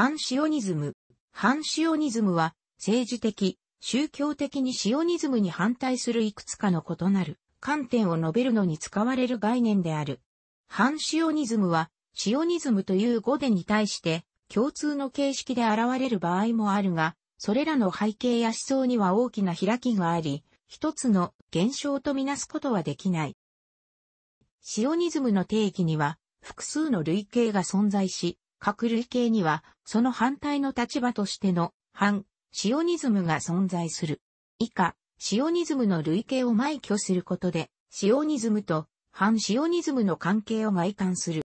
反シオニズム。反シオニズムは、政治的、宗教的にシオニズムに反対するいくつかの異なる観点を述べるのに使われる概念である。反シオニズムは、シオニズムという語でに対して、共通の形式で現れる場合もあるが、それらの背景や思想には大きな開きがあり、一つの現象とみなすことはできない。シオニズムの定義には、複数の類型が存在し、各類型には、その反対の立場としての、反、シオニズムが存在する。以下、シオニズムの類型を埋挙することで、シオニズムと反シオニズムの関係を外観する。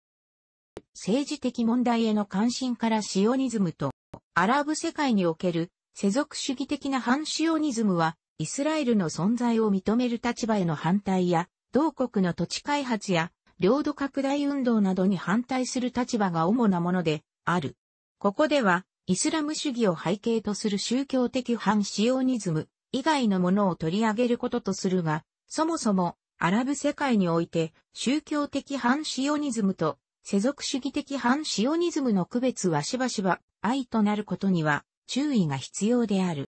政治的問題への関心からシオニズムと、アラブ世界における世俗主義的な反シオニズムは、イスラエルの存在を認める立場への反対や、同国の土地開発や領土拡大運動などに反対する立場が主なものである。ここでは、イスラム主義を背景とする宗教的反シオニズム以外のものを取り上げることとするが、そもそもアラブ世界において宗教的反シオニズムと世俗主義的反シオニズムの区別はしばしば愛となることには注意が必要である。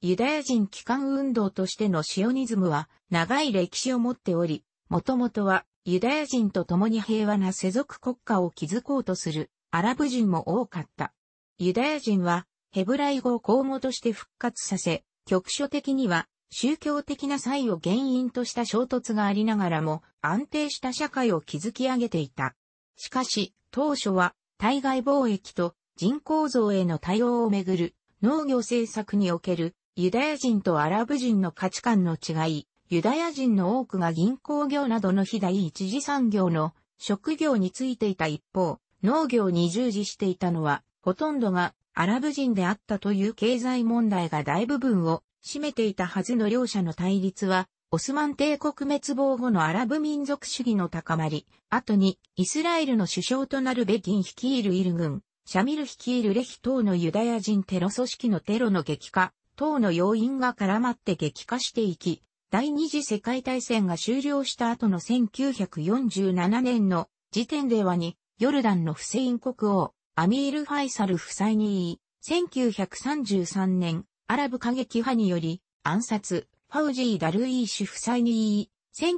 ユダヤ人帰還運動としてのシオニズムは長い歴史を持っており、もともとはユダヤ人と共に平和な世俗国家を築こうとするアラブ人も多かった。ユダヤ人はヘブライ語を口語として復活させ、局所的には宗教的な際を原因とした衝突がありながらも安定した社会を築き上げていた。しかし、当初は対外貿易と人口増への対応をめぐる農業政策におけるユダヤ人とアラブ人の価値観の違い、ユダヤ人の多くが銀行業などの非第一次産業の職業についていた一方、農業に従事していたのは、ほとんどがアラブ人であったという経済問題が大部分を占めていたはずの両者の対立は、オスマン帝国滅亡後のアラブ民族主義の高まり、後にイスラエルの首相となるベギン率いるイル軍、シャミル率いるレヒ等のユダヤ人テロ組織のテロの激化、等の要因が絡まって激化していき、第二次世界大戦が終了した後の1947年の時点ではに、ヨルダンのフセイン国王、アミール・ファイサル夫妻に言い、1933年、アラブ過激派により、暗殺、ファウジー・ダルイーシュ夫妻に言い、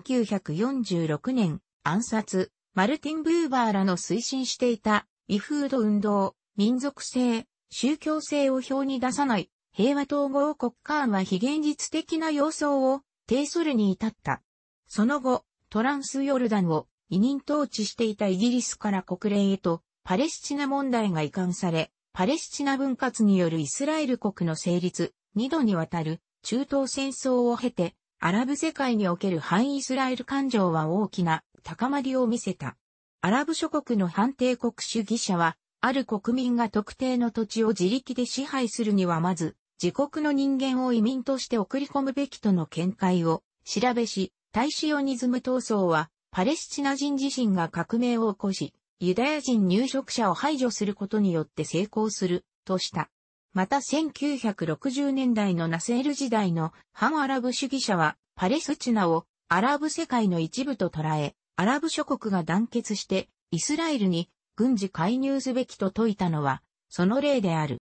1946年、暗殺、マルティン・ブーバーらの推進していた、イフード運動、民族性、宗教性を表に出さない、平和統合国家は非現実的な様相を提訴ルに至った。その後、トランスヨルダンを委任統治していたイギリスから国連へと、パレスチナ問題が移管され、パレスチナ分割によるイスラエル国の成立、二度にわたる中東戦争を経て、アラブ世界における反イスラエル感情は大きな高まりを見せた。アラブ諸国の反帝国主義者は、ある国民が特定の土地を自力で支配するにはまず、自国の人間を移民として送り込むべきとの見解を調べし、大使オニズム闘争は、パレスチナ人自身が革命を起こし、ユダヤ人入植者を排除することによって成功する、とした。また1960年代のナセール時代の反アラブ主義者は、パレスチナをアラブ世界の一部と捉え、アラブ諸国が団結してイスラエルに軍事介入すべきと説いたのは、その例である。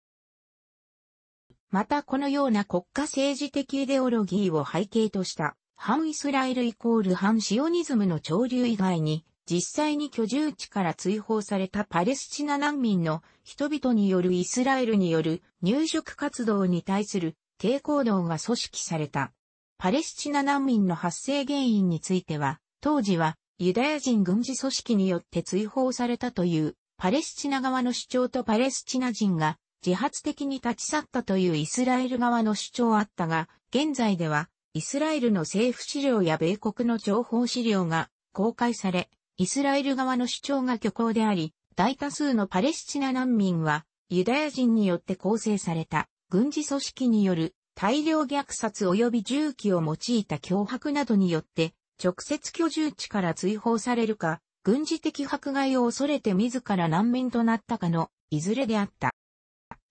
またこのような国家政治的イデオロギーを背景とした反イスラエルイコール反シオニズムの潮流以外に実際に居住地から追放されたパレスチナ難民の人々によるイスラエルによる入植活動に対する抵抗動が組織された。パレスチナ難民の発生原因については、当時はユダヤ人軍事組織によって追放されたというパレスチナ側の主張とパレスチナ人が自発的に立ち去ったというイスラエル側の主張あったが、現在では、イスラエルの政府資料や米国の情報資料が公開され、イスラエル側の主張が虚構であり、大多数のパレスチナ難民は、ユダヤ人によって構成された軍事組織による大量虐殺及び銃器を用いた脅迫などによって直接居住地から追放されるか、軍事的迫害を恐れて自ら難民となったかのいずれであった。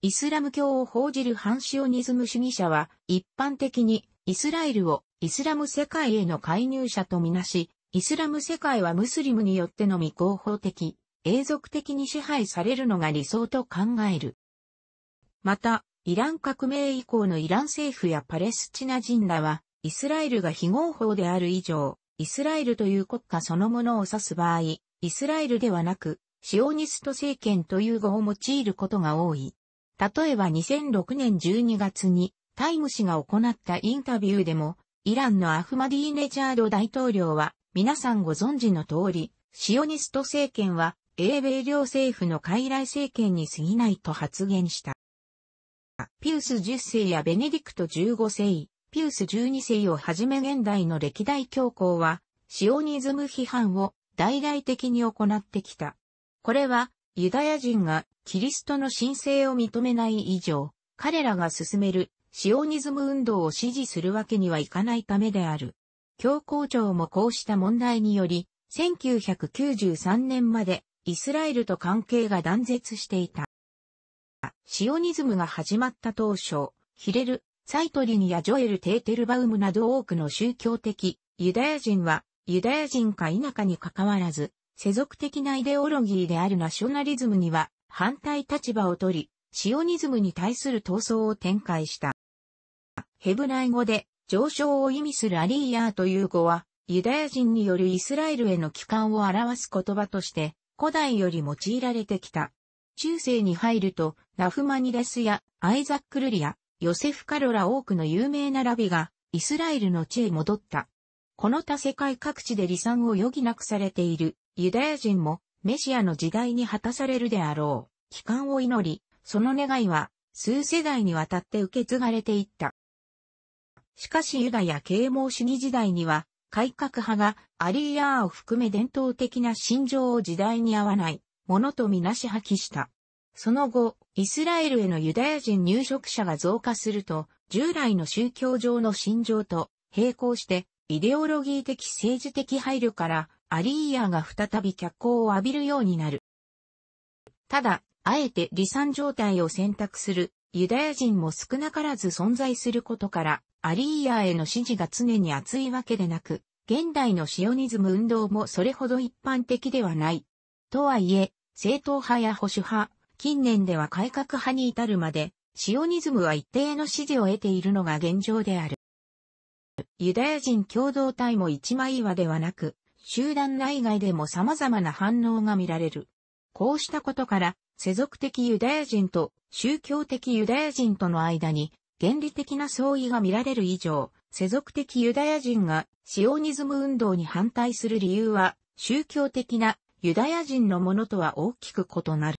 イスラム教を報じる反シオニズム主義者は、一般的にイスラエルをイスラム世界への介入者とみなし、イスラム世界はムスリムによってのみ合法的、永続的に支配されるのが理想と考える。また、イラン革命以降のイラン政府やパレスチナ人らは、イスラエルが非合法である以上、イスラエルという国家そのものを指す場合、イスラエルではなく、シオニスト政権という語を用いることが多い。例えば2006年12月にタイム誌が行ったインタビューでも、イランのアフマディーネジャード大統領は、皆さんご存知の通り、シオニスト政権は、英米両政府の傀儡政権に過ぎないと発言した。ピウス10世やベネディクト15世、ピウス12世をはじめ現代の歴代教皇は、シオニズム批判を大々的に行ってきた。これは、ユダヤ人がキリストの神聖を認めない以上、彼らが進めるシオニズム運動を支持するわけにはいかないためである。教皇庁もこうした問題により、1993年までイスラエルと関係が断絶していた。シオニズムが始まった当初、ヒレル、サイトリニやジョエル・テーテルバウムなど多くの宗教的ユダヤ人はユダヤ人か否かに関わらず、世俗的なイデオロギーであるナショナリズムには反対立場を取り、シオニズムに対する闘争を展開した。ヘブライ語で上昇を意味するアリーヤーという語は、ユダヤ人によるイスラエルへの帰還を表す言葉として、古代より用いられてきた。中世に入ると、ナフマニデスやアイザック・ルリア、ヨセフ・カロラ多くの有名なラビが、イスラエルの地へ戻った。この他世界各地で離散を余儀なくされているユダヤ人もメシアの時代に果たされるであろう、帰還を祈り、その願いは、数世代にわたって受け継がれていった。しかしユダヤ啓蒙主義時代には、改革派がアリーヤーを含め伝統的な心情を時代に合わないものとみなし破棄した。その後、イスラエルへのユダヤ人入植者が増加すると、従来の宗教上の心情と並行して、イデオロギー的政治的配慮からアリーヤが再び脚光を浴びるようになる。ただ、あえて離散状態を選択するユダヤ人も少なからず存在することから、アリーヤへの支持が常に厚いわけでなく、現代のシオニズム運動もそれほど一般的ではない。とはいえ、正統派や保守派、近年では改革派に至るまで、シオニズムは一定の支持を得ているのが現状である。ユダヤ人共同体も一枚岩ではなく、集団内外でも様々な反応が見られる。こうしたことから、世俗的ユダヤ人と宗教的ユダヤ人との間に原理的な相違が見られる以上、世俗的ユダヤ人がシオニズム運動に反対する理由は、宗教的なユダヤ人のものとは大きく異なる。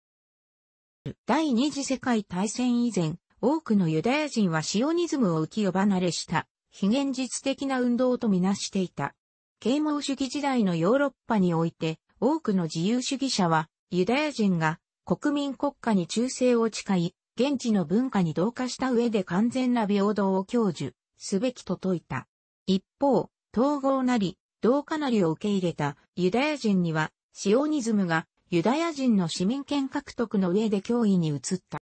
第二次世界大戦以前、多くのユダヤ人はシオニズムを浮世離れした、非現実的な運動とみなしていた。啓蒙主義時代のヨーロッパにおいて、多くの自由主義者は、ユダヤ人が国民国家に忠誠を誓い、現地の文化に同化した上で完全な平等を享受すべきと説いた。一方、統合なり、同化なりを受け入れたユダヤ人には、シオニズムがユダヤ人の市民権獲得の上で脅威に移った。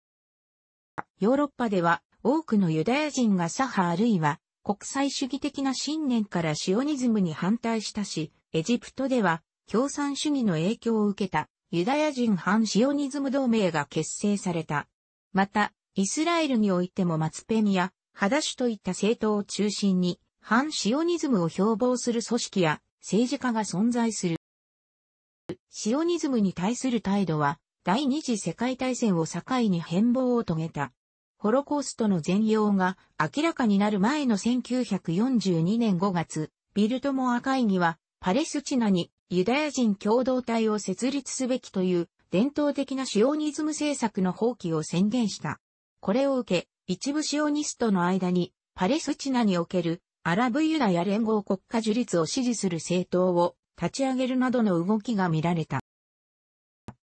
ヨーロッパでは多くのユダヤ人が左派あるいは国際主義的な信念からシオニズムに反対したし、エジプトでは共産主義の影響を受けたユダヤ人反シオニズム同盟が結成された。また、イスラエルにおいてもマツペニやハダシュといった政党を中心に反シオニズムを標榜する組織や政治家が存在する。シオニズムに対する態度は第二次世界大戦を境に変貌を遂げた。ホロコーストの全容が明らかになる前の1942年5月、ビルトモア会議は、パレスチナにユダヤ人共同体を設立すべきという伝統的なシオニズム政策の放棄を宣言した。これを受け、一部シオニストの間に、パレスチナにおけるアラブユダヤ連合国家樹立を支持する政党を立ち上げるなどの動きが見られた。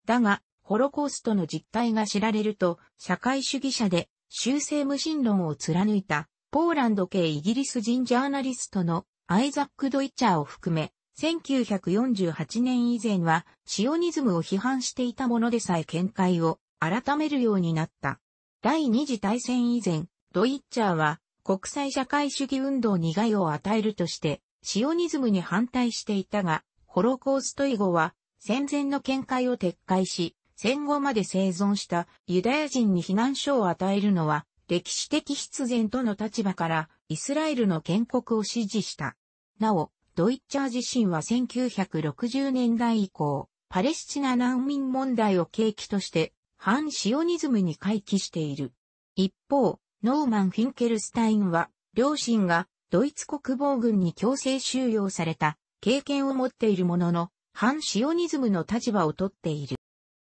だが、ホロコーストの実態が知られると、社会主義者で修正無神論を貫いた、ポーランド系イギリス人ジャーナリストのアイザック・ドイッチャーを含め、1948年以前はシオニズムを批判していたものでさえ見解を改めるようになった。第二次大戦以前、ドイッチャーは国際社会主義運動に害を与えるとして、シオニズムに反対していたが、ホロコースト以後は戦前の見解を撤回し、戦後まで生存したユダヤ人に避難所を与えるのは歴史的必然との立場からイスラエルの建国を支持した。なお、ドイッチャー自身は1960年代以降、パレスチナ難民問題を契機として反シオニズムに回帰している。一方、ノーマン・フィンケルスタインは、両親がドイツ国防軍に強制収容された経験を持っているものの、反シオニズムの立場をとっている。